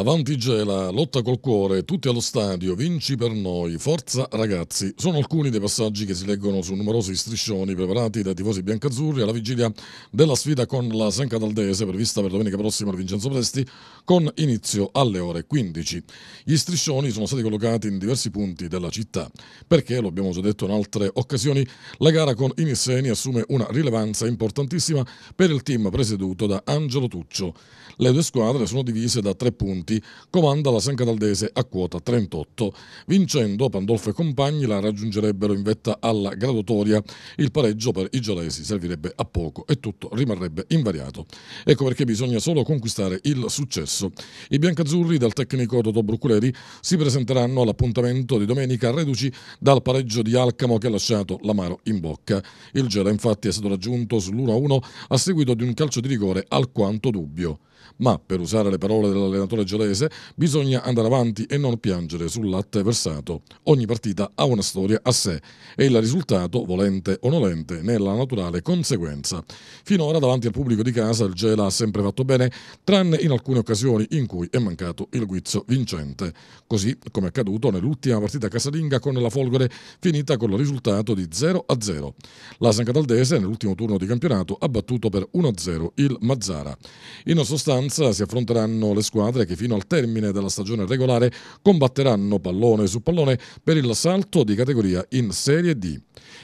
Avanti Gela, lotta col cuore, tutti allo stadio, vinci per noi, forza ragazzi. Sono alcuni dei passaggi che si leggono su numerosi striscioni preparati dai tifosi biancazzurri alla vigilia della sfida con la Senca Daldese, prevista per domenica prossima al Vincenzo Presti con inizio alle ore 15. Gli striscioni sono stati collocati in diversi punti della città perché, lo abbiamo già detto in altre occasioni, la gara con Inisseni assume una rilevanza importantissima per il team presieduto da Angelo Tuccio. Le due squadre sono divise da tre punti punti, comanda la San Cataldese a quota 38. Vincendo, Pandolfo e compagni la raggiungerebbero in vetta alla graduatoria, il pareggio per i gialesi servirebbe a poco e tutto rimarrebbe invariato. Ecco perché bisogna solo conquistare il successo. I biancazzurri dal tecnico Toto Bruculeri si presenteranno all'appuntamento di domenica reduci dal pareggio di Alcamo che ha lasciato l'amaro in bocca. Il gela infatti è stato raggiunto sull'1-1 a seguito di un calcio di rigore alquanto dubbio. Ma, per usare le parole dell'allenatore gelese, Calabrese, bisogna andare avanti e non piangere sul latte versato. Ogni partita ha una storia a sé e il risultato, volente o nolente, ne è la naturale conseguenza. Finora davanti al pubblico di casa il Gela ha sempre fatto bene, tranne in alcune occasioni in cui è mancato il guizzo vincente. Così come è accaduto nell'ultima partita casalinga con la Folgore, finita con il risultato di 0 a 0. La San Cataldese nell'ultimo turno di campionato ha battuto per 1 a 0 il Mazzara. In sostanza si affronteranno le squadre che fino al termine della stagione regolare combatteranno pallone su pallone per il salto di categoria in Serie D.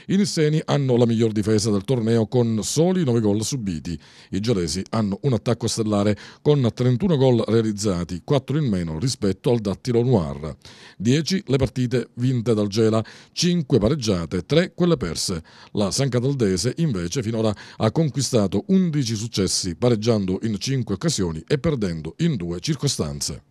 I Nisseni hanno la miglior difesa del torneo con soli 9 gol subiti. I gialesi hanno un attacco stellare con 31 gol realizzati, 4 in meno rispetto al dattilo Noir. 10 le partite vinte dal Gela, 5 pareggiate, 3 quelle perse. La San Cataldese invece finora ha conquistato 11 successi pareggiando in 5 occasioni e perdendo in 2 circostanze.